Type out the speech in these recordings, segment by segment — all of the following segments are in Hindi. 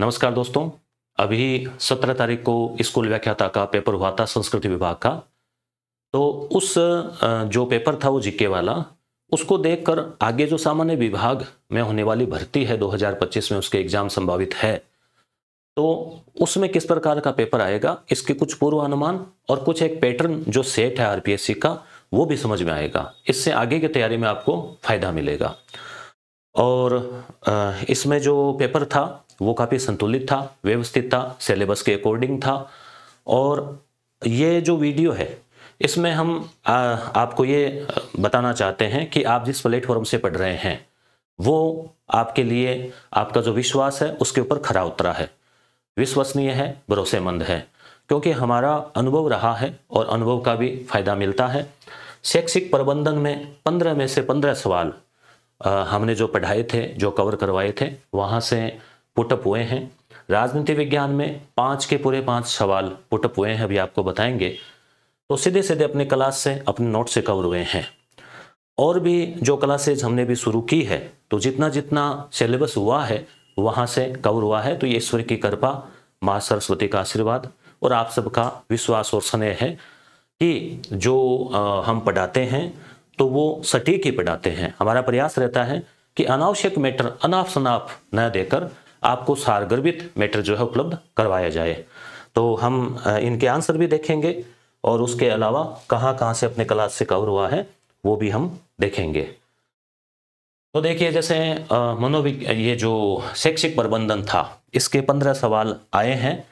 नमस्कार दोस्तों अभी सत्रह तारीख को स्कूल व्याख्याता का पेपर हुआ था संस्कृति विभाग का तो उस जो पेपर था वो जीके वाला उसको देखकर आगे जो सामान्य विभाग में होने वाली भर्ती है 2025 में उसके एग्जाम संभावित है तो उसमें किस प्रकार का पेपर आएगा इसके कुछ पूर्वानुमान और कुछ एक पैटर्न जो सेट है आरपीएससी का वो भी समझ में आएगा इससे आगे की तैयारी में आपको फायदा मिलेगा और इसमें जो पेपर था वो काफ़ी संतुलित था व्यवस्थित था सिलेबस के अकॉर्डिंग था और ये जो वीडियो है इसमें हम आ, आपको ये बताना चाहते हैं कि आप जिस प्लेटफॉर्म से पढ़ रहे हैं वो आपके लिए आपका जो विश्वास है उसके ऊपर खरा उतरा है विश्वसनीय है भरोसेमंद है क्योंकि हमारा अनुभव रहा है और अनुभव का भी फायदा मिलता है शैक्षिक प्रबंधन में पंद्रह में से पंद्रह सवाल आ, हमने जो पढ़ाए थे जो कवर करवाए थे वहाँ से पुटअप हुए हैं राजनीति विज्ञान में पांच के पूरे पांच सवाल पुटअप हुए हैं अभी आपको बताएंगे तो सीधे सीधे अपने क्लास से अपने नोट से कवर हुए हैं और भी जो क्लासेज हमने भी शुरू की है तो जितना जितना सिलेबस हुआ है वहां से कवर हुआ है तो ये ईश्वर की कृपा माँ सरस्वती का आशीर्वाद और आप सबका विश्वास और स्नेह है कि जो हम पढ़ाते हैं तो वो सटीक ही पढ़ाते हैं हमारा प्रयास रहता है कि अनावश्यक मैटर अनाप शनाप न देकर आपको सारगर्भित मैटर जो है उपलब्ध करवाया जाए तो हम इनके आंसर भी देखेंगे और उसके अलावा कहाँ कहाँ से अपने क्लास से कवर हुआ है वो भी हम देखेंगे तो देखिए जैसे मनोविज्ञान ये जो शैक्षिक प्रबंधन था इसके पंद्रह सवाल आए हैं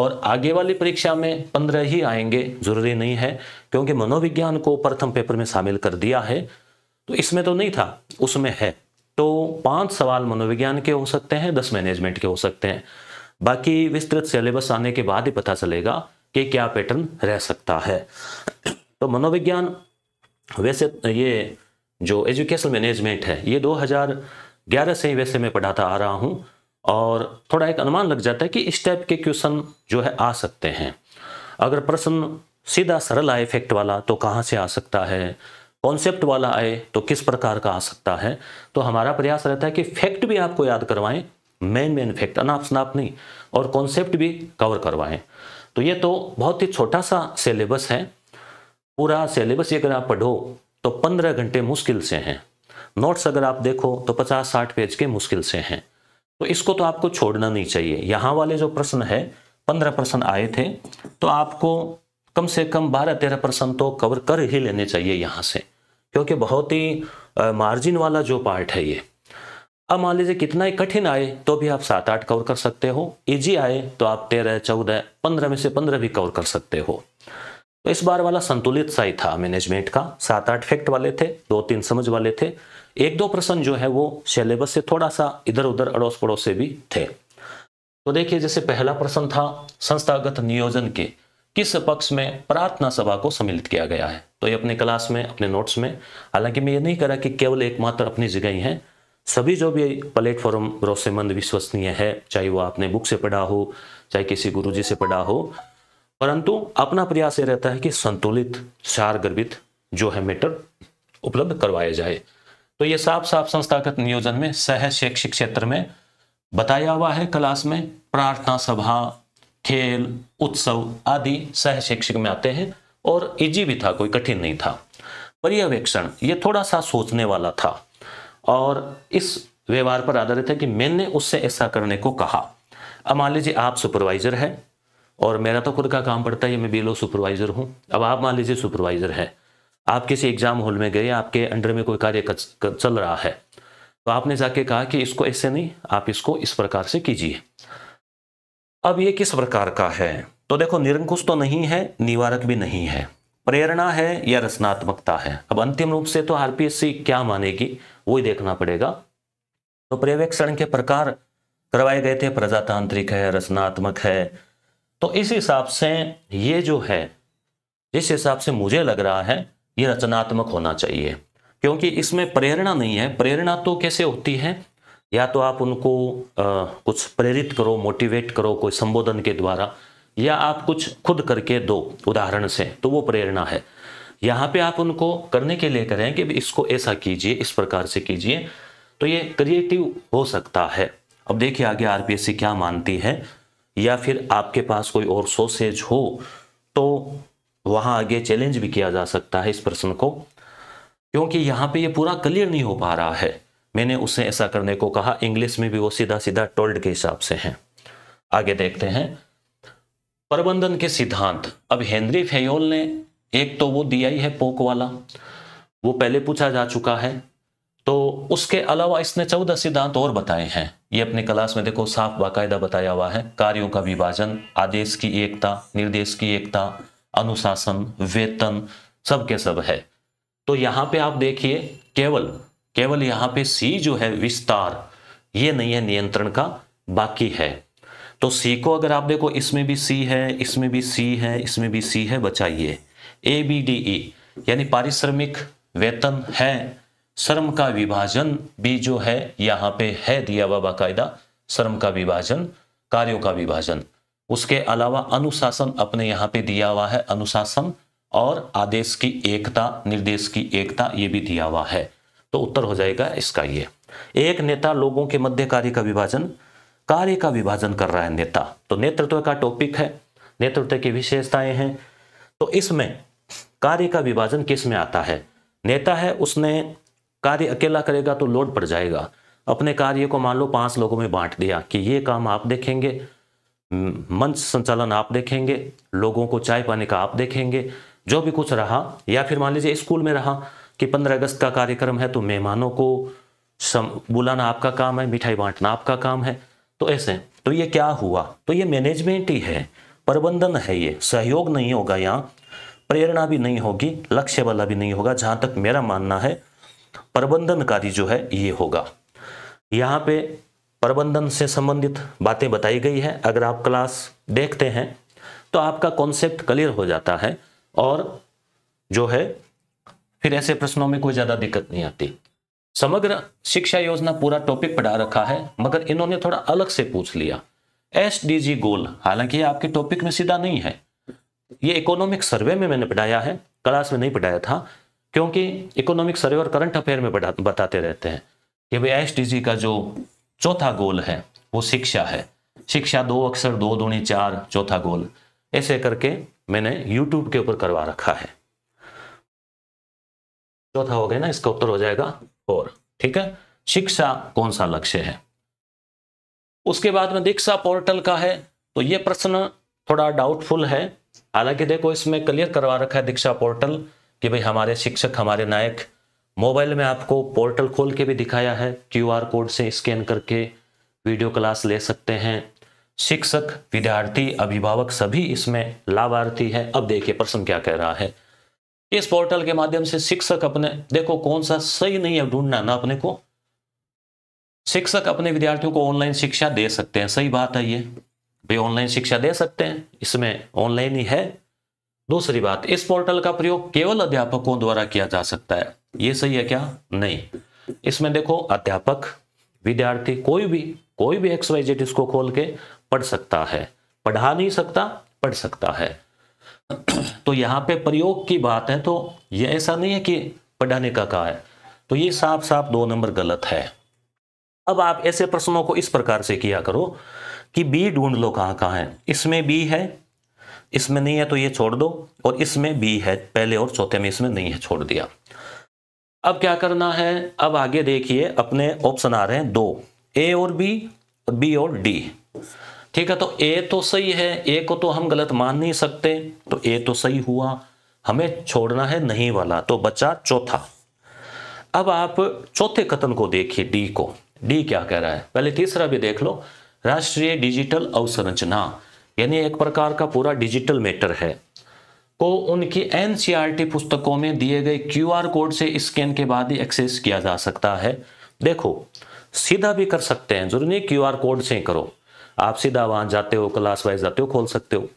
और आगे वाली परीक्षा में पंद्रह ही आएंगे जरूरी नहीं है क्योंकि मनोविज्ञान को प्रथम पेपर में शामिल कर दिया है तो इसमें तो नहीं था उसमें है तो पांच सवाल मनोविज्ञान के हो सकते हैं दस मैनेजमेंट के हो सकते हैं बाकी विस्तृत सिलेबस आने के बाद ही पता चलेगा कि क्या पैटर्न रह सकता है तो मनोविज्ञान वैसे ये जो एजुकेशन मैनेजमेंट है ये 2011 से ही वैसे मैं पढ़ाता आ रहा हूँ और थोड़ा एक अनुमान लग जाता है कि इस टाइप के क्वेश्चन जो है आ सकते हैं अगर प्रश्न सीधा सरल आए इफेक्ट वाला तो कहाँ से आ सकता है कॉन्सेप्ट वाला आए तो किस प्रकार का आ सकता है तो हमारा प्रयास रहता है कि फैक्ट भी आपको याद करवाएं मेन मेन फैक्ट अनाप स्नाप नहीं और कॉन्सेप्ट भी कवर करवाएं तो ये तो बहुत ही छोटा सा सिलेबस है पूरा सिलेबस अगर आप पढ़ो तो पंद्रह घंटे मुश्किल से हैं नोट्स अगर आप देखो तो पचास साठ पेज के मुश्किल से हैं तो इसको तो आपको छोड़ना नहीं चाहिए यहाँ वाले जो प्रश्न है पंद्रह प्रश्न आए थे तो आपको कम से कम बारह तेरह प्रश्न तो कवर कर ही लेने चाहिए यहाँ से क्योंकि बहुत ही मार्जिन वाला जो पार्ट है ये अब मान लीजिए कितना ही कठिन आए तो भी आप सात आठ कवर कर सकते हो इजी आए तो आप तेरह चौदह पंद्रह में से पंद्रह भी कवर कर सकते हो तो इस बार वाला संतुलित सा ही था मैनेजमेंट का सात आठ फैक्ट वाले थे दो तीन समझ वाले थे एक दो प्रश्न जो है वो सिलेबस से थोड़ा सा इधर उधर अड़ोस पड़ोस से भी थे तो देखिए जैसे पहला प्रश्न था संस्थागत नियोजन के किस पक्ष में प्रार्थना सभा को सम्मिलित किया गया है तो ये अपने क्लास में अपने नोट्स में हालांकि मैं ये नहीं करा कि केवल एकमात्र अपनी जगह ही है सभी जो भी प्लेटफॉर्म भरोसेमंद विश्वसनीय है चाहे वो आपने बुक से पढ़ा हो चाहे किसी गुरुजी से पढ़ा हो परंतु अपना प्रयास ये रहता है कि संतुलित सार गर्भित जो है मेटर उपलब्ध करवाया जाए तो ये साफ साफ संस्थागत नियोजन में सह शैक्षिक क्षेत्र में बताया हुआ है क्लास में प्रार्थना सभा खेल उत्सव आदि सह शैक्षिक में आते हैं और इजी भी था कोई कठिन नहीं था पर्यवेक्षण ये थोड़ा सा सोचने वाला था और इस व्यवहार पर आधारित है कि मैंने उससे ऐसा करने को कहा अब मान लीजिए आप सुपरवाइजर है और मेरा तो खुद का काम पड़ता है मैं बीलो सुपरवाइजर हूँ अब आप मान लीजिए सुपरवाइजर है आप किसी एग्जाम हॉल में गए आपके अंडर में कोई कार्य चल रहा है तो आपने जाके कहा कि इसको ऐसे नहीं आप इसको इस प्रकार से कीजिए अब ये किस प्रकार का है तो देखो निरंकुश तो नहीं है निवारक भी नहीं है प्रेरणा है या रचनात्मकता है अब अंतिम रूप से तो आरपीएससी क्या मानेगी वही देखना पड़ेगा तो पर्यवेक्षण के प्रकार करवाए गए थे प्रजातांत्रिक है रचनात्मक है तो इस हिसाब से ये जो है जिस हिसाब से मुझे लग रहा है ये रचनात्मक होना चाहिए क्योंकि इसमें प्रेरणा नहीं है प्रेरणा तो कैसे होती है या तो आप उनको आ, कुछ प्रेरित करो मोटिवेट करो कोई संबोधन के द्वारा या आप कुछ खुद करके दो उदाहरण से तो वो प्रेरणा है यहाँ पे आप उनको करने के लिए करें कि इसको ऐसा कीजिए इस प्रकार से कीजिए तो ये क्रिएटिव हो सकता है अब देखिए आगे आरपीएससी क्या मानती है या फिर आपके पास कोई और सोसेज हो तो वहां आगे चैलेंज भी किया जा सकता है इस प्रश्न को क्योंकि यहाँ पे ये पूरा क्लियर नहीं हो पा रहा है मैंने उसे ऐसा करने को कहा इंग्लिश में भी वो सीधा सीधा टोल्ड के हिसाब से है आगे देखते हैं प्रबंधन के सिद्धांत अब हेनरी फेयोल ने एक तो वो दिया ही है पोक वाला वो पहले पूछा जा चुका है तो उसके अलावा इसने चौदह सिद्धांत और बताए हैं ये अपने क्लास में देखो साफ बाकायदा बताया हुआ है कार्यों का विभाजन आदेश की एकता निर्देश की एकता अनुशासन वेतन सब के सब है तो यहाँ पे आप देखिए केवल केवल यहाँ पे सी जो है विस्तार ये नहीं है नियंत्रण का बाकी है तो सी को अगर आप देखो इसमें भी सी है इसमें भी सी है इसमें भी सी है बचाइए ए बी डी ई यानी पारिश्रमिक वेतन है श्रम का विभाजन भी जो है यहां पे है दिया हुआ बाकायदा श्रम का विभाजन कार्यों का विभाजन उसके अलावा अनुशासन अपने यहाँ पे दिया हुआ है अनुशासन और आदेश की एकता निर्देश की एकता ये भी दिया हुआ है तो उत्तर हो जाएगा इसका ये एक नेता लोगों के मध्य कार्य का विभाजन कार्य का विभाजन कर रहा है नेता तो नेतृत्व का टॉपिक है नेतृत्व की विशेषताएं हैं तो इसमें कार्य का विभाजन किस में आता है नेता है उसने कार्य अकेला करेगा तो लोड पड़ जाएगा अपने कार्य को मान लो पांच लोगों में बांट दिया कि ये काम आप देखेंगे मंच संचालन आप देखेंगे लोगों को चाय पानी का आप देखेंगे जो भी कुछ रहा या फिर मान लीजिए स्कूल में रहा कि पंद्रह अगस्त का कार्यक्रम है तो मेहमानों को सम बुलाना आपका काम है मिठाई बांटना आपका काम है तो ऐसे तो ये क्या हुआ तो ये मैनेजमेंट ही है प्रबंधन है ये सहयोग नहीं होगा यहाँ प्रेरणा भी नहीं होगी लक्ष्य वाला भी नहीं होगा जहां तक मेरा मानना है प्रबंधनकारी जो है ये होगा यहाँ पे प्रबंधन से संबंधित बातें बताई गई है अगर आप क्लास देखते हैं तो आपका कॉन्सेप्ट क्लियर हो जाता है और जो है फिर ऐसे प्रश्नों में कोई ज़्यादा दिक्कत नहीं आती समग्र शिक्षा योजना पूरा टॉपिक पढ़ा रखा है मगर इन्होंने थोड़ा अलग से पूछ लिया एस गोल हालांकि आपके टॉपिक में सीधा नहीं है ये इकोनॉमिक सर्वे में मैंने पढ़ाया है क्लास में नहीं पढ़ाया था क्योंकि इकोनॉमिक सर्वे और करंट अफेयर में बताते रहते हैं कि भाई एस का जो चौथा गोल है वो शिक्षा है शिक्षा दो अक्सर दो दूनी चार चौथा गोल ऐसे करके मैंने यूट्यूब के ऊपर करवा रखा है चौथा हो गया ना इसका उत्तर हो जाएगा फोर ठीक है शिक्षा कौन सा लक्ष्य है उसके बाद में दीक्षा पोर्टल का है तो ये प्रश्न थोड़ा डाउटफुल है हालांकि देखो इसमें क्लियर करवा रखा है दीक्षा पोर्टल कि भाई हमारे शिक्षक हमारे नायक मोबाइल में आपको पोर्टल खोल के भी दिखाया है क्यूआर कोड से स्कैन करके वीडियो क्लास ले सकते हैं शिक्षक विद्यार्थी अभिभावक सभी इसमें लाभार्थी है अब देखिए प्रश्न क्या कह रहा है इस पोर्टल के माध्यम से शिक्षक अपने देखो कौन सा सही नहीं है ढूंढना ना अपने को शिक्षक अपने विद्यार्थियों को ऑनलाइन शिक्षा दे सकते हैं सही बात है ये वे ऑनलाइन शिक्षा दे सकते हैं इसमें ऑनलाइन ही है दूसरी बात इस पोर्टल का प्रयोग केवल अध्यापकों द्वारा किया जा सकता है ये सही है क्या नहीं इसमें देखो अध्यापक विद्यार्थी कोई भी कोई भी एक्स वाई इसको खोल के पढ़ सकता है पढ़ा नहीं सकता पढ़ सकता है तो यहाँ पे प्रयोग की बात है तो ये ऐसा नहीं है कि पढ़ाने का कहा है तो ये साफ साफ दो नंबर गलत है अब आप ऐसे प्रश्नों को इस प्रकार से किया करो कि बी ढूंढ लो कहाँ कहाँ है इसमें बी है इसमें नहीं है तो ये छोड़ दो और इसमें बी है पहले और चौथे में इसमें नहीं है छोड़ दिया अब क्या करना है अब आगे देखिए अपने ऑप्शन आ रहे हैं दो ए और बी और बी और डी ठीक है तो ए तो सही है ए को तो हम गलत मान नहीं सकते तो ए तो सही हुआ हमें छोड़ना है नहीं वाला तो बचा चौथा अब आप चौथे कथन को देखिए डी को डी क्या कह रहा है पहले तीसरा भी देख लो राष्ट्रीय डिजिटल अवसंरचना यानी एक प्रकार का पूरा डिजिटल मैटर है को उनकी एनसीईआरटी पुस्तकों में दिए गए क्यूआर कोड से स्कैन के बाद ही एक्सेस किया जा सकता है देखो सीधा भी कर सकते हैं जरूरी क्यू आर कोड से करो आप सीधा वहां जाते हो क्लास वाइज जाते हो खोल सकते हो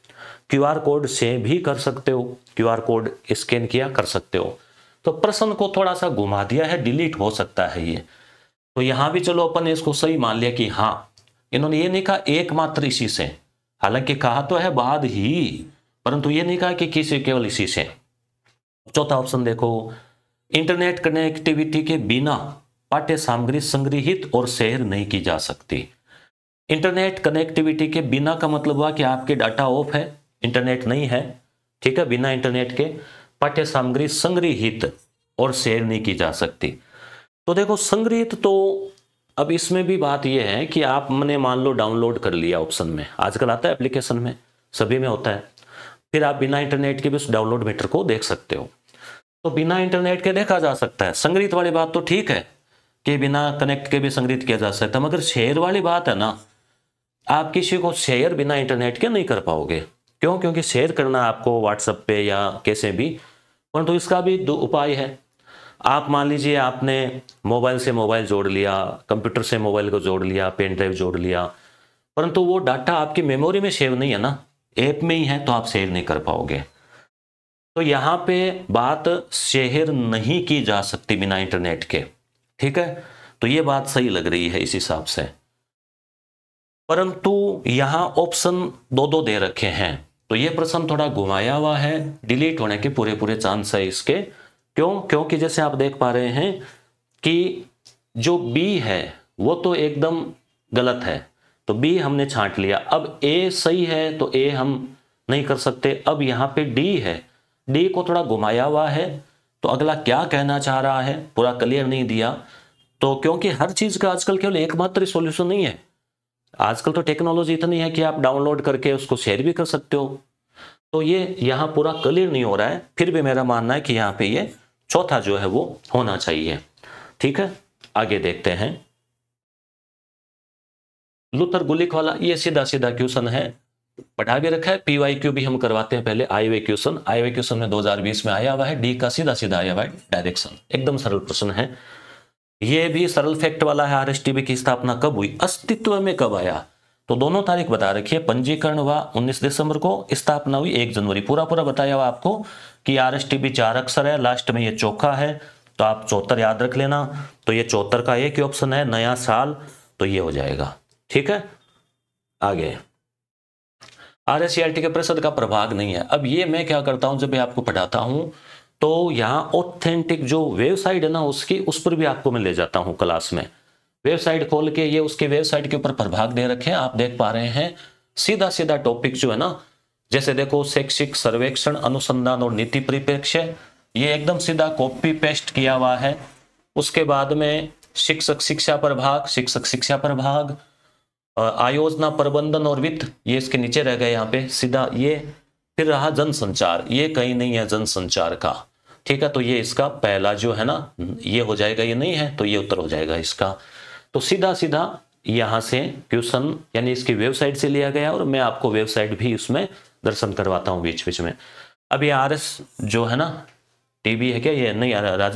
क्यूआर कोड से भी कर सकते हो क्यूआर कोड स्कैन किया कर सकते हो तो प्रश्न को थोड़ा सा घुमा दिया है डिलीट हो सकता है ये तो यहां भी चलो अपन ने इसको सही मान लिया कि हाँ इन्होंने ये नहीं कहा एकमात्र इसी से हालांकि कहा तो है बाद ही परंतु ये नहीं कहा कि किसी केवल इसी से चौथा ऑप्शन देखो इंटरनेट कनेक्टिविटी के बिना पाठ्य सामग्री संग्रहित और शेयर नहीं की जा सकती इंटरनेट कनेक्टिविटी के बिना का मतलब हुआ कि आपके डाटा ऑफ है इंटरनेट नहीं है ठीक है बिना इंटरनेट के पाठ्य सामग्री संग्रहित और शेयर नहीं की जा सकती तो देखो संग्रहित तो अब इसमें भी बात यह है कि आप मैंने मान लो डाउनलोड कर लिया ऑप्शन में आजकल आता है एप्लीकेशन में सभी में होता है फिर आप बिना इंटरनेट के भी उस डाउनलोड मीटर को देख सकते हो तो बिना इंटरनेट के देखा जा सकता है संग्रहित वाली बात तो ठीक है कि बिना कनेक्ट के भी संग्रहित किया जा सकता है मगर शेयर वाली बात है ना आप किसी को शेयर बिना इंटरनेट के नहीं कर पाओगे क्यों क्योंकि शेयर करना आपको व्हाट्सएप पे या कैसे भी परंतु तो इसका भी दो उपाय है आप मान लीजिए आपने मोबाइल से मोबाइल जोड़ लिया कंप्यूटर से मोबाइल को जोड़ लिया पेन ड्राइव जोड़ लिया परंतु तो वो डाटा आपकी मेमोरी में सेव नहीं है ना ऐप में ही है तो आप शेयर नहीं कर पाओगे तो यहाँ पे बात शेयर नहीं की जा सकती बिना इंटरनेट के ठीक है तो ये बात सही लग रही है इस हिसाब से परंतु यहाँ ऑप्शन दो दो दे रखे हैं तो ये प्रश्न थोड़ा घुमाया हुआ है डिलीट होने के पूरे पूरे चांस है इसके क्यों क्योंकि जैसे आप देख पा रहे हैं कि जो बी है वो तो एकदम गलत है तो बी हमने छांट लिया अब ए सही है तो ए हम नहीं कर सकते अब यहाँ पे डी है डी को थोड़ा घुमाया हुआ है तो अगला क्या कहना चाह रहा है पूरा क्लियर नहीं दिया तो क्योंकि हर चीज़ का आजकल केवल एकमात्र सॉल्यूशन नहीं है आजकल तो टेक्नोलॉजी इतनी है कि आप डाउनलोड करके उसको शेयर भी कर सकते हो तो ये यहाँ पूरा क्लियर नहीं हो रहा है फिर भी मेरा मानना है कि यहाँ पे ये चौथा जो है वो होना चाहिए ठीक है आगे देखते हैं लुथर गुलिक वाला ये सीधा सीधा क्वेश्चन है पढ़ा भी रखा है पीवाई क्यू भी हम करवाते हैं पहले आई वे क्वेश्चन वे क्वेश्चन में 2020 में आया हुआ है डी का सीधा सीधा आया हुआ है डायरेक्शन एकदम सरल प्रश्न है ये भी सरल फैक्ट वाला है आरएसटीबी की स्थापना कब हुई अस्तित्व में कब आया तो दोनों तारीख बता रखिए पंजीकरण हुआ 19 दिसंबर को स्थापना हुई 1 जनवरी पूरा पूरा बताया हुआ आपको कि आर एस टीबी चार अक्षर है लास्ट में ये चौखा है तो आप चौहत्तर याद रख लेना तो ये चौहत्तर का एक ही ऑप्शन है नया साल तो ये हो जाएगा ठीक है आगे आर एस के परिषद का प्रभाग नहीं है अब ये मैं क्या करता हूं जब मैं आपको पढ़ाता हूं तो यहाँ ऑथेंटिक जो वेबसाइट है ना उसकी उस पर भी आपको मैं ले जाता हूँ क्लास में वेबसाइट खोल के ये उसके वेबसाइट के ऊपर प्रभाग दे रखे हैं आप देख पा रहे हैं सीधा सीधा टॉपिक जो है ना जैसे देखो शैक्षिक सर्वेक्षण अनुसंधान और नीति परिप्रेक्ष्य ये एकदम सीधा कॉपी पेस्ट किया हुआ है उसके बाद में शिक्षक शिक्षा प्रभाग शिक्षक शिक्षा प्रभाग आयोजना प्रबंधन और वित्त ये इसके नीचे रह गए यहाँ पे सीधा ये फिर रहा जनसंचार ये कहीं नहीं है जनसंचार का ठीक है तो ये इसका पहला जो है ना ये हो जाएगा ये नहीं है तो ये उत्तर हो जाएगा इसका तो सीधा सीधा यहाँ से क्वेश्चन यानी इसकी वेबसाइट से लिया गया और मैं आपको वेबसाइट भी उसमें दर्शन करवाता हूँ बीच बीच में अब ये आर एस जो है ना टीबी है क्या ये नहीं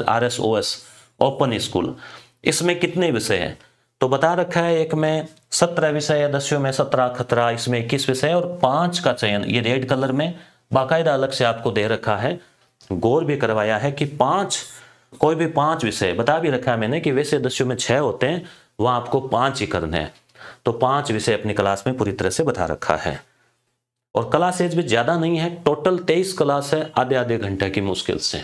R S O S open school इसमें कितने विषय हैं तो बता रखा है एक में सत्रह विषय है दसवें में सत्रह खतरा इसमें इक्कीस विषय और पांच का चयन ये रेड कलर में बाकायदा अलग से आपको दे रखा है गौर भी करवाया है कि पांच कोई भी पांच विषय बता भी रखा है मैंने कि वैसे दस्यु में छह होते हैं वहां आपको पांच ही करने हैं तो पांच विषय अपनी क्लास में पूरी तरह से बता रखा है और क्लास एज भी ज़्यादा नहीं है टोटल तेईस क्लास है आधे आधे घंटे की मुश्किल से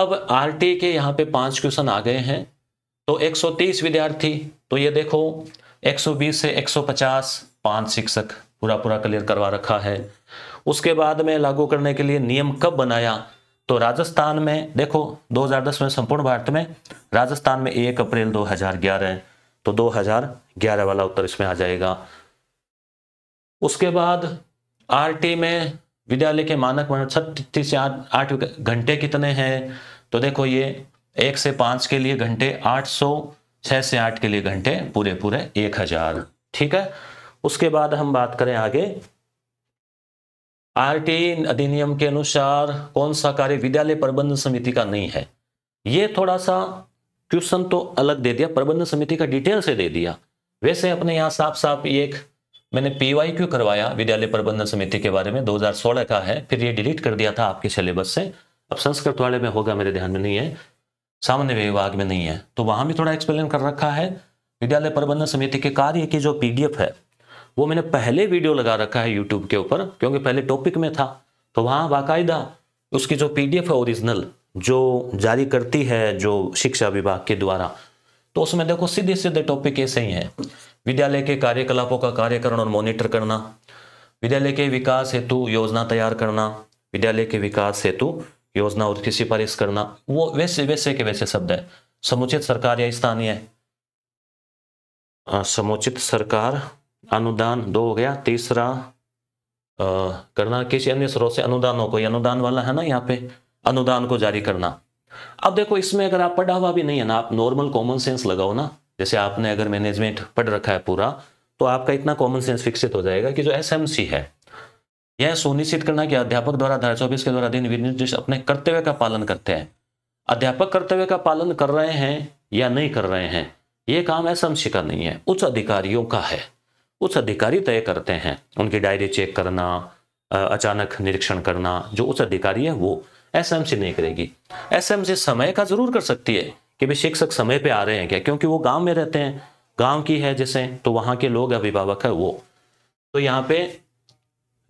अब आर के यहाँ पे पांच क्वेश्चन आ गए हैं तो 130 विद्यार्थी तो ये देखो 120 से 150 पांच शिक्षक पूरा पूरा क्लियर करवा रखा है उसके बाद में लागू करने के लिए नियम कब बनाया तो राजस्थान में देखो 2010 में संपूर्ण भारत में राजस्थान में एक अप्रैल 2011 तो 2011 वाला उत्तर इसमें आ जाएगा उसके बाद आरटी में विद्यालय के मानक मानक छत्तीस से आठ घंटे कितने हैं तो देखो ये एक से पांच के लिए घंटे आठ सौ छह से आठ के लिए घंटे पूरे पूरे एक हजार ठीक है उसके बाद हम बात करें आगे आरटी अधिनियम के अनुसार कौन सा कार्य विद्यालय प्रबंधन समिति का नहीं है ये थोड़ा सा क्वेश्चन तो अलग दे दिया प्रबंधन समिति का डिटेल से दे दिया वैसे अपने यहाँ साफ साफ एक मैंने क्यों करवाया विद्यालय प्रबंधन समिति के बारे में 2016 का है फिर ये डिलीट कर दिया था आपके सिलेबस से अब संस्कृत वाले में होगा मेरे ध्यान में नहीं है सामान्य विभाग में नहीं है तो वहां भी थोड़ा एक्सप्लेन कर रखा है विद्यालय प्रबंधन समिति के कार्य की जो पीडीएफ है वो मैंने पहले वीडियो लगा रखा है यूट्यूब के ऊपर क्योंकि पहले टॉपिक में था तो वहाँ बाकायदा उसकी जो पीडीएफ है ओरिजिनल जो जारी करती है जो शिक्षा विभाग के द्वारा तो उसमें देखो सीधे सीधे टॉपिक ऐसे ही हैं विद्यालय के कार्यकलापों का कार्यकरण और मॉनिटर करना विद्यालय के विकास हेतु योजना तैयार करना विद्यालय के विकास हेतु योजना और की सिफारिश करना वो वैसे वैसे के वैसे शब्द है समुचित सरकार या स्थानीय समुचित सरकार अनुदान दो हो गया तीसरा आ, करना किसी अन्य स्रोत से अनुदानों को अनुदान वाला है ना यहाँ पे अनुदान को जारी करना अब देखो इसमें अगर आप पढ़ा हुआ भी नहीं है ना आप नॉर्मल कॉमन सेंस लगाओ ना जैसे आपने अगर मैनेजमेंट पढ़ रखा है पूरा तो आपका इतना कॉमन सेंस विकसित हो जाएगा कि जो एस है यह सुनिश्चित करना कि अध्यापक द्वारा धारा चौबीस के द्वारा दिन विनिर्देश अपने कर्तव्य का पालन करते हैं अध्यापक कर्तव्य का पालन कर रहे हैं या नहीं कर रहे हैं यह काम एस का नहीं है उच्च अधिकारियों का है उस अधिकारी तय करते हैं उनकी डायरी चेक करना अचानक निरीक्षण करना जो उस अधिकारी है वो एसएमसी नहीं करेगी एसएमसी समय का जरूर कर सकती है कि भाई शिक्षक समय पे आ रहे हैं क्या क्योंकि वो गांव में रहते हैं गांव की है जैसे तो वहां के लोग अभिभावक है वो तो यहाँ पे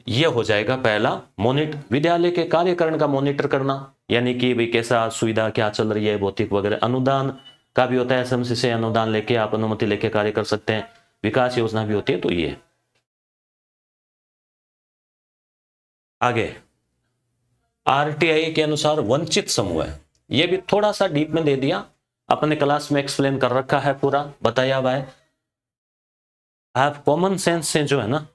ये हो जाएगा पहला मोनिट विद्यालय के कार्यकरण का मॉनिटर करना यानी कि भाई कैसा सुविधा क्या चल रही है भौतिक वगैरह अनुदान का भी होता है एसएमसी से अनुदान लेके आप अनुमति लेके कार्य कर सकते हैं विकास योजना भी होती है तो ये आगे आरटीआई के अनुसार वंचित समूह है ये भी थोड़ा सा डीप में दे दिया अपने क्लास में एक्सप्लेन कर रखा है पूरा बताया हुआ है आप कॉमन सेंस से जो है ना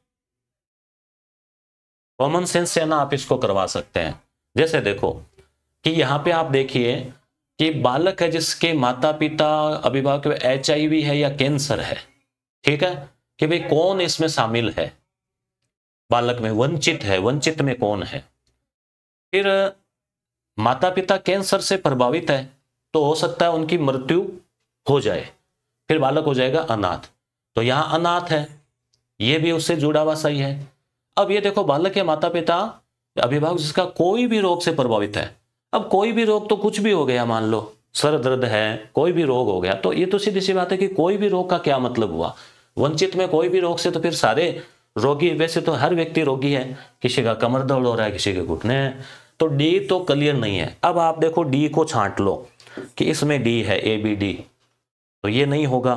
कॉमन सेंस से ना आप इसको करवा सकते हैं जैसे देखो कि यहां पे आप देखिए कि बालक है जिसके माता पिता अभिभावक एच है या कैंसर है ठीक है कि भाई कौन इसमें शामिल है बालक में वंचित है वंचित में कौन है फिर माता पिता कैंसर से प्रभावित है तो हो सकता है उनकी मृत्यु हो जाए फिर बालक हो जाएगा अनाथ तो यहां अनाथ है यह भी उससे जुड़ा हुआ सही है अब ये देखो बालक के माता पिता अभिभावक जिसका कोई भी रोग से प्रभावित है अब कोई भी रोग तो कुछ भी हो गया मान लो सर दर्द है कोई भी रोग हो गया तो ये तो सीधी सी बात है कि कोई भी रोग का क्या मतलब हुआ वंचित में कोई भी रोग से तो फिर सारे रोगी वैसे तो हर व्यक्ति रोगी है किसी का कमर दर्द हो रहा है किसी के घुटने हैं तो डी तो क्लियर नहीं है अब आप देखो डी को छांट लो कि इसमें डी है ए बी डी तो ये नहीं होगा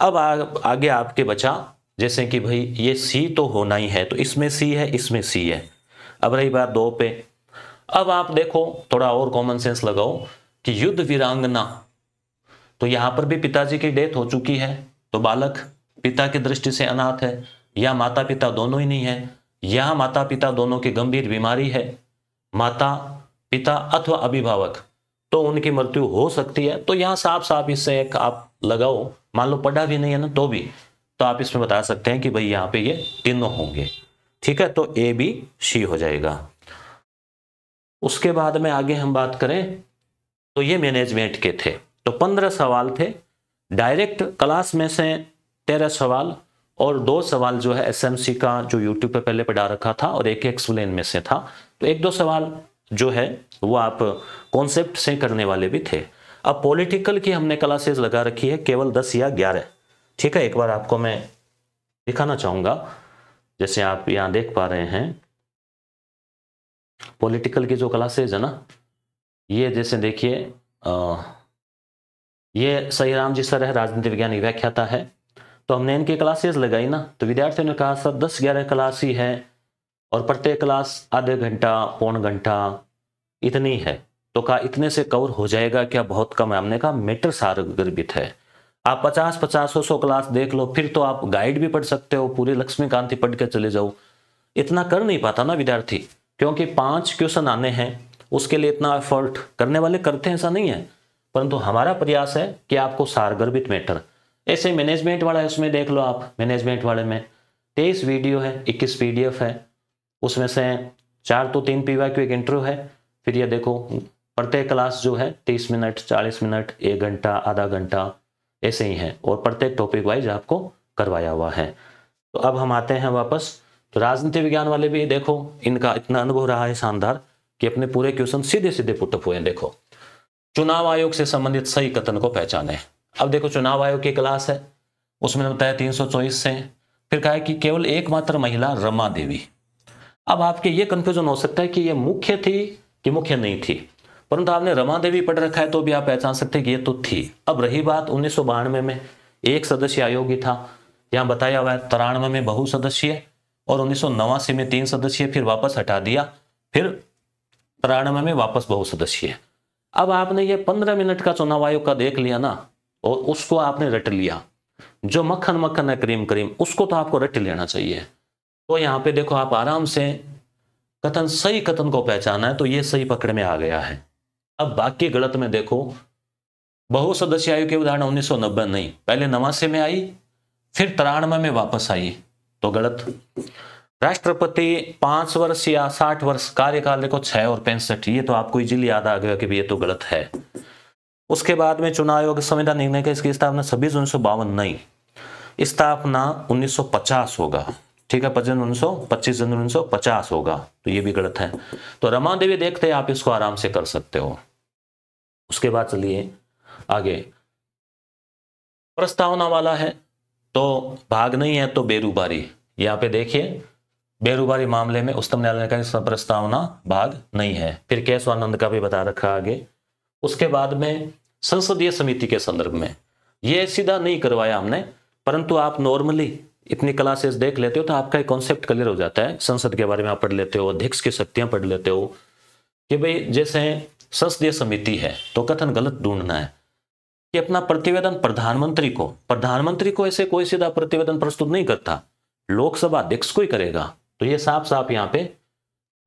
अब आ, आगे आपके बचा जैसे कि भाई ये सी तो होना ही है तो इसमें सी है इसमें सी है अब रही बात दो पे अब आप देखो थोड़ा और कॉमन सेंस लगाओ कि युद्ध वीरांगना तो यहां पर भी पिताजी की डेथ हो चुकी है तो बालक पिता की दृष्टि से अनाथ है या माता पिता दोनों ही नहीं है या माता पिता दोनों की गंभीर बीमारी है माता पिता अथवा अभिभावक तो उनकी मृत्यु हो सकती है तो यहां साफ साफ इससे एक आप लगाओ मान लो पढ़ा भी नहीं है ना तो भी तो आप इसमें बता सकते हैं कि भाई यहां पे ये तीनों होंगे ठीक है तो ए बी सी हो जाएगा उसके बाद में आगे हम बात करें तो ये मैनेजमेंट के थे तो पंद्रह सवाल थे डायरेक्ट क्लास में से तेरह सवाल और दो सवाल जो है एसएमसी का जो यूट्यूब पे पहले पढ़ा रखा था और एक एक्सप्लेन में से था तो एक दो सवाल जो है वो आप कॉन्सेप्ट से करने वाले भी थे अब पॉलिटिकल की हमने क्लासेज लगा रखी है केवल दस या ग्यारह ठीक है एक बार आपको मैं दिखाना चाहूंगा जैसे आप यहाँ देख पा रहे हैं पॉलिटिकल की जो क्लासेज है ना ये जैसे देखिए ये सही राम जी सर है राजनीति विज्ञान की व्याख्याता है तो हमने इनकी क्लासेस लगाई ना तो विद्यार्थियों ने कहा सर दस ग्यारह क्लास ही है और प्रत्येक क्लास आधे घंटा पौन घंटा इतनी है तो कहा इतने से कवर हो जाएगा क्या बहुत कम है हमने कहा मीटर गर्भित है आप पचास पचास सौ सौ क्लास देख लो फिर तो आप गाइड भी पढ़ सकते हो पूरी लक्ष्मीकांति पढ़ के चले जाओ इतना कर नहीं पाता ना विद्यार्थी क्योंकि पांच क्वेश्चन आने हैं उसके लिए इतना एफर्ट करने वाले करते हैं ऐसा नहीं है परंतु हमारा प्रयास है कि आपको सारगर्भित मैटर ऐसे मैनेजमेंट वाला है उसमें देख लो आप मैनेजमेंट वाले में तेईस वीडियो है इक्कीस पी है उसमें से चार तो तीन पी एक इंटरव्यू है फिर ये देखो प्रत्येक क्लास जो है तीस मिनट चालीस मिनट एक घंटा आधा घंटा ऐसे ही है और प्रत्येक टॉपिक वाइज आपको करवाया हुआ है तो अब हम आते हैं वापस तो राजनीति विज्ञान वाले भी देखो इनका इतना अनुभव रहा है शानदार कि अपने पूरे क्वेश्चन सीधे सीधे पुटअप हुए हैं देखो चुनाव आयोग से संबंधित सही कथन को पहचाने अब देखो चुनाव आयोग की क्लास है उसमें बताया तीन सौ चौबीस से फिर कहा है कि केवल एकमात्र महिला रमा देवी अब आपके ये कंफ्यूजन हो सकता है कि ये मुख्य थी कि मुख्य नहीं थी परंतु आपने रमा देवी पढ़ रखा है तो भी आप पहचान सकते हैं कि ये तो थी अब रही बात उन्नीस में, में एक सदस्य आयोग ही था यहां बताया हुआ है तिरानवे में बहु सदस्यीय और उन्नीस में तीन सदस्य फिर वापस हटा दिया तिरानवे में वापस बहु सदस्य अब आपने ये पंद्रह मिनट का चुनाव आयोग का देख लिया ना और उसको आपने रट लिया जो मक्खन मक्खन है क्रीम क्रीम उसको तो आपको रट लेना चाहिए तो यहाँ पे देखो आप आराम से कथन सही कथन को पहचाना है तो ये सही पकड़ में आ गया है अब बाकी गलत में देखो बहु सदस्य आयु के उदाहरण उन्नीस नहीं पहले नवासी में आई फिर तिरानवे में वापस आई तो गलत राष्ट्रपति पांच वर्ष या साठ वर्ष कार्यकाल देखो छह और पैंसठ ये तो आपको इजीली याद आ गया कि ये तो गलत है उसके बाद में चुनाव आयोग संविधान निर्णय का इसकी स्थापना छब्बीस उन्नीस सौ बावन नहीं स्थापना 1950 होगा ठीक है पचन उन्नीस सौ पच्चीस जनवरी उन्नीस सौ पचास होगा तो ये भी गलत है तो रमा देवी देखते हैं आप इसको आराम से कर सकते हो उसके बाद चलिए आगे प्रस्तावना वाला है तो भाग नहीं है तो बेरूबारी यहाँ पे देखिए बेरोबारी मामले में उच्चतम न्यायालय ने कहा प्रस्तावना भाग नहीं है फिर के आनंद का भी बता रखा आगे उसके बाद में संसदीय समिति के संदर्भ में ये सीधा नहीं करवाया हमने परंतु आप नॉर्मली इतनी क्लासेस देख लेते हो तो आपका एक कॉन्सेप्ट क्लियर हो जाता है संसद के बारे में आप पढ़ लेते हो अध्यक्ष की शक्तियां पढ़ लेते हो कि भाई जैसे संसदीय समिति है तो कथन गलत ढूंढना है कि अपना प्रतिवेदन प्रधानमंत्री को प्रधानमंत्री को ऐसे कोई सीधा प्रतिवेदन प्रस्तुत नहीं करता लोकसभा अध्यक्ष को ही करेगा तो ये साफ साफ यहाँ पे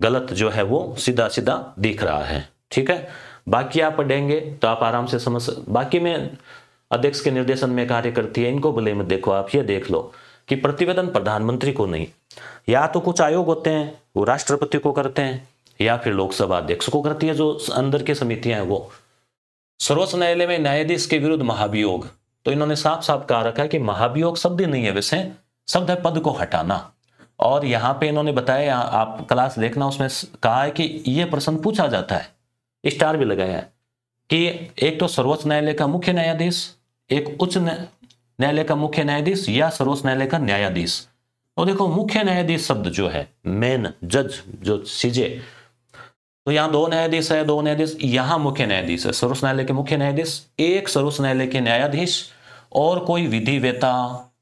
गलत जो है वो सीधा सीधा दिख रहा है ठीक है बाकी आप पढ़ेंगे तो आप आराम से समझ बाकी में अध्यक्ष के निर्देशन में कार्य करती है इनको भले में देखो आप ये देख लो कि प्रतिवेदन प्रधानमंत्री को नहीं या तो कुछ आयोग होते हैं वो राष्ट्रपति को करते हैं या फिर लोकसभा अध्यक्ष को करती है जो अंदर की समितियां हैं वो सर्वोच्च न्यायालय में न्यायाधीश के विरुद्ध महाभियोग तो इन्होंने साफ साफ कहा रखा है कि महाभियोग शब्द नहीं है वैसे शब्द है पद को हटाना और यहाँ पे इन्होंने बताया आप क्लास देखना उसमें कहा है कि ये प्रश्न पूछा जाता है स्टार भी लगाया है कि एक तो सर्वोच्च न्यायालय का मुख्य न्यायाधीश एक उच्च न्यायालय का मुख्य न्यायाधीश या सर्वोच्च न्यायालय का न्यायाधीश और तो देखो मुख्य न्यायाधीश शब्द जो है मेन जज जो सीजे तो यहाँ दो न्यायाधीश है दो न्यायाधीश यहाँ मुख्य न्यायाधीश है सर्वोच्च न्यायालय के मुख्य न्यायाधीश एक सर्वोच्च न्यायालय के न्यायाधीश और कोई विधि वेता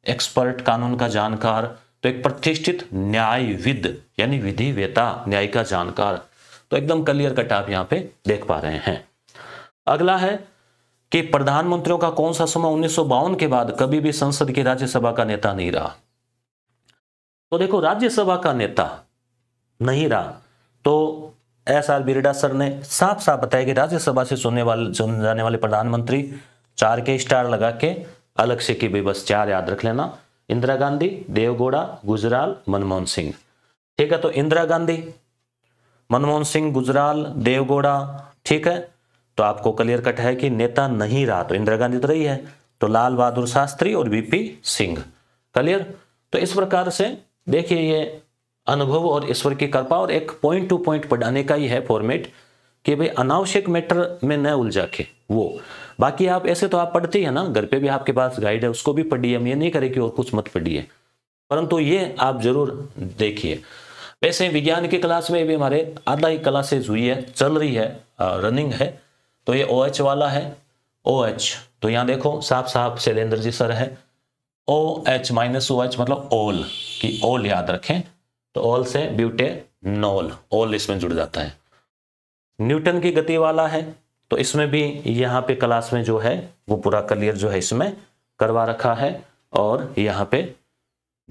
एक्सपर्ट कानून का जानकार तो एक प्रतिष्ठित न्यायविद यानी वेता न्याय का जानकार तो एकदम क्लियर कट आप यहाँ पे देख पा रहे हैं अगला है कि प्रधानमंत्रियों का कौन सा समय उन्नीस के बाद कभी भी संसद की राज्यसभा का नेता नहीं रहा तो देखो राज्यसभा का नेता नहीं रहा तो एस आर बिरडा सर ने साफ साफ बताया कि राज्यसभा से चुनने वाले चुने जाने वाले प्रधानमंत्री चार के स्टार लगा के अलग से की भी बस चार याद रख लेना इंदिरा गांधी देवगौड़ा गुजराल मनमोहन सिंह ठीक है तो इंदिरा गांधी मनमोहन सिंह गुजराल देवगौड़ा ठीक है तो आपको क्लियर कट है कि नेता नहीं रहा तो इंदिरा गांधी तो रही है तो लाल बहादुर शास्त्री और बीपी सिंह क्लियर तो इस प्रकार से देखिए ये अनुभव और ईश्वर की कृपा और एक पॉइंट टू पॉइंट पढ़ाने का ही है फॉर्मेट कि भाई अनावश्यक मैटर में न उलझा के वो बाकी आप ऐसे तो आप पढ़ते हैं ना घर पे भी आपके पास गाइड है उसको भी पढ़िए हम ये नहीं करें कि और कुछ मत पढ़िए परंतु ये आप जरूर देखिए वैसे विज्ञान की क्लास में भी हमारे आधा ही क्लासेज हुई है चल रही है रनिंग है तो ये ओ OH वाला है ओ OH, तो यहाँ देखो साफ साफ शैलेंद्र जी सर है O H minus O H मतलब ओल की ओल याद रखें तो ओल से ब्यूटे नोल ओल इसमें जुड़ जाता है न्यूटन की गति वाला है तो इसमें भी यहाँ पे क्लास में जो है वो पूरा क्लियर जो है इसमें करवा रखा है और यहाँ पे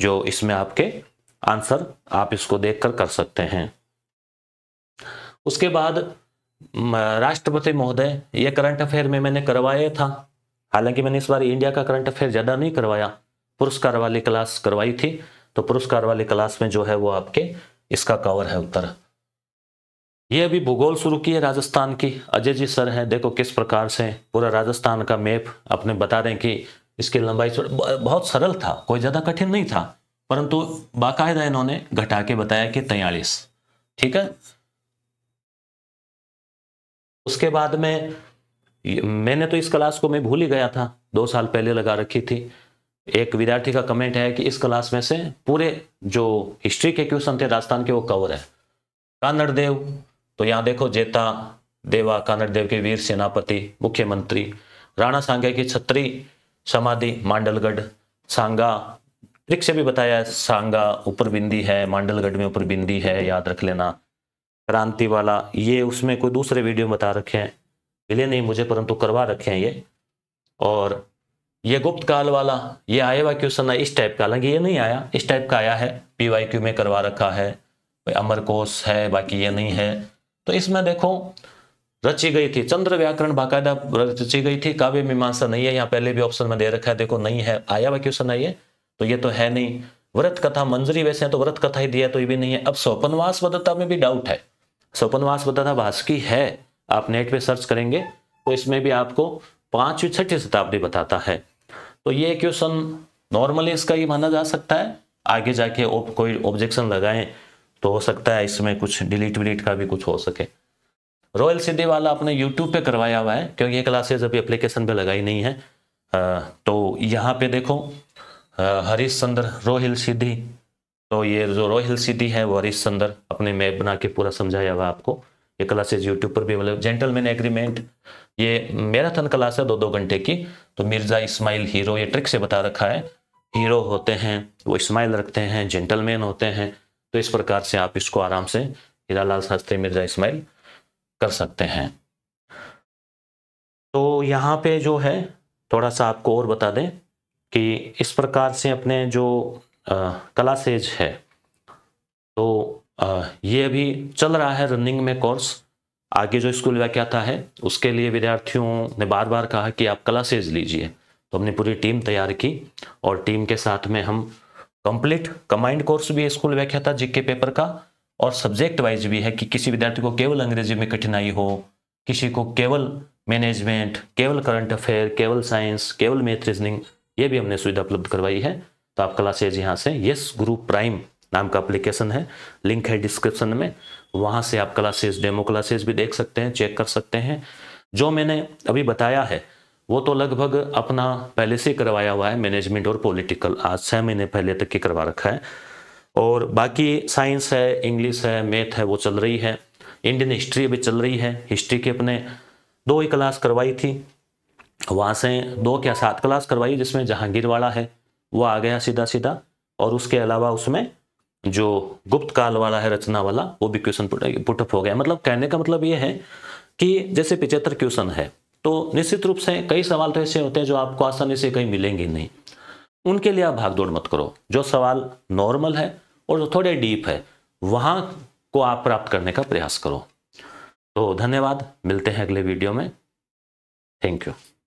जो इसमें आपके आंसर आप इसको देखकर कर सकते हैं उसके बाद राष्ट्रपति महोदय ये करंट अफेयर में मैंने करवाया था हालांकि मैंने इस बार इंडिया का करंट अफेयर ज़्यादा नहीं करवाया पुरस्कार वाली क्लास करवाई थी तो पुरस्कार वाली क्लास में जो है वो आपके इसका कवर है उत्तर ये अभी भूगोल शुरू की है राजस्थान की अजय जी सर हैं देखो किस प्रकार से पूरा राजस्थान का मैप अपने बता रहे हैं कि इसकी लंबाई बहुत सरल था कोई ज़्यादा कठिन नहीं था परंतु बाकायदा इन्होंने घटा के बताया कि तैयलीस ठीक है उसके बाद में मैंने तो इस क्लास को मैं भूल ही गया था दो साल पहले लगा रखी थी एक विद्यार्थी का कमेंट है कि इस क्लास में से पूरे जो हिस्ट्री के क्वेश्चन थे राजस्थान के वो कवर है कानड़देव तो यहाँ देखो जेता देवा कानड़ देव के वीर सेनापति मुख्यमंत्री राणा सांगा की छत्री समाधि मांडलगढ़ सांगा रिक्शे से भी बताया सांगा ऊपर बिंदी है मांडलगढ़ में ऊपर बिंदी है याद रख लेना क्रांति वाला ये उसमें कोई दूसरे वीडियो में बता रखे हैं मिले नहीं मुझे परंतु करवा रखे हैं ये और ये गुप्त काल वाला ये आया हुआ क्वेश्चन है इस टाइप का हालांकि ये नहीं आया इस टाइप का आया है पी क्यू में करवा रखा है अमर कोश है बाकी ये नहीं है तो इसमें देखो रची गई थी चंद्र व्याकरण बाकायदा रची गई थी काव्य मीमांसा नहीं है यहाँ पहले भी ऑप्शन में दे रखा है देखो नहीं है आया हुआ क्वेश्चन है ये तो ये तो है नहीं व्रत कथा मंजरी वैसे है तो व्रत कथा ही दिया तो ये भी नहीं है अब सोपनवास वधता में भी डाउट है सोपनवास वदता भास्की है आप नेट पे सर्च करेंगे तो इसमें भी आपको पांचवी छठी शताब्दी बताता है तो ये क्वेश्चन नॉर्मली इसका ये माना जा सकता है आगे जाके कोई ऑब्जेक्शन लगाएं तो हो सकता है इसमें कुछ डिलीट विलीट का भी कुछ हो सके रॉयल सिटी वाला अपने यूट्यूब पे करवाया हुआ है क्योंकि ये क्लासेज अभी एप्लीकेशन पे लगाई नहीं है तो यहाँ पे देखो हरीश चंद्र रोहिल सिद्धि तो ये जो रोहिल सिद्धि है वो हरीश चंद्र अपने मैप बना के पूरा समझाया हुआ आपको ये क्लासेज यूट्यूब पर भी मतलब जेंटलमैन एग्रीमेंट ये मैराथन क्लास है दो दो घंटे की तो मिर्जा इस्माइल हीरो ये ट्रिक से बता रखा है हीरो होते हैं वो इस्माइल रखते हैं जेंटलमैन होते हैं तो इस प्रकार से आप इसको आराम से हीरालाल शास्त्री मिर्जा इस्माइल कर सकते हैं तो यहाँ पे जो है थोड़ा सा आपको और बता दें कि इस प्रकार से अपने जो आ, कला सेज है तो आ, ये अभी चल रहा है रनिंग में कोर्स आगे जो स्कूल व्याख्याता है उसके लिए विद्यार्थियों ने बार बार कहा कि आप कला सेज लीजिए तो हमने पूरी टीम तैयार की और टीम के साथ में हम कंप्लीट कमाइंड कोर्स भी स्कूल व्याख्या था जीके पेपर का और सब्जेक्ट वाइज भी है कि किसी विद्यार्थी को केवल अंग्रेजी में कठिनाई हो किसी को केवल मैनेजमेंट केवल करंट अफेयर केवल साइंस केवल मैथ रीजनिंग ये भी हमने सुविधा उपलब्ध करवाई है तो आप क्लासेज यहाँ से यस गुरु प्राइम नाम का एप्लीकेशन है लिंक है डिस्क्रिप्शन में वहाँ से आप क्लासेज डेमो क्लासेज भी देख सकते हैं चेक कर सकते हैं जो मैंने अभी बताया है वो तो लगभग अपना पहले से करवाया हुआ है मैनेजमेंट और पॉलिटिकल आज छः महीने पहले तक के करवा रखा है और बाकी साइंस है इंग्लिश है मैथ है वो चल रही है इंडियन हिस्ट्री भी चल रही है हिस्ट्री की अपने दो ही क्लास करवाई थी वहाँ से दो क्या सात क्लास करवाई जिसमें जहांगीर वाला है वो आ गया सीधा सीधा और उसके अलावा उसमें जो गुप्त काल वाला है रचना वाला वो भी क्वेश्चन पुटअप हो गया मतलब कहने का मतलब ये है कि जैसे पिचहत्तर क्वेश्चन है तो निश्चित रूप से कई सवाल तो ऐसे होते हैं जो आपको आसानी से कहीं मिलेंगे नहीं उनके लिए आप भागदौड़ मत करो जो सवाल नॉर्मल है और जो थोड़े डीप है वहाँ को आप प्राप्त करने का प्रयास करो तो धन्यवाद मिलते हैं अगले वीडियो में थैंक यू